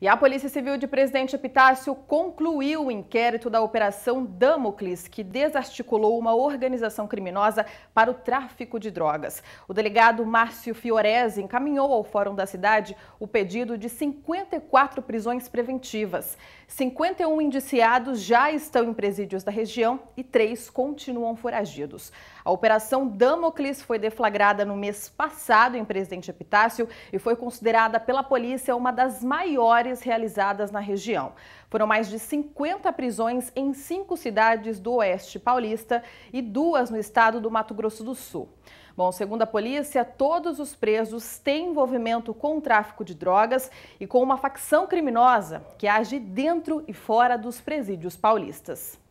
E a Polícia Civil de Presidente Epitácio concluiu o inquérito da Operação Damocles, que desarticulou uma organização criminosa para o tráfico de drogas. O delegado Márcio Fiorese encaminhou ao Fórum da Cidade o pedido de 54 prisões preventivas. 51 indiciados já estão em presídios da região e três continuam foragidos. A Operação Damocles foi deflagrada no mês passado em Presidente Epitácio e foi considerada pela polícia uma das maiores militares realizadas na região. Foram mais de 50 prisões em cinco cidades do Oeste Paulista e duas no estado do Mato Grosso do Sul. Bom, segundo a polícia, todos os presos têm envolvimento com o tráfico de drogas e com uma facção criminosa que age dentro e fora dos presídios paulistas.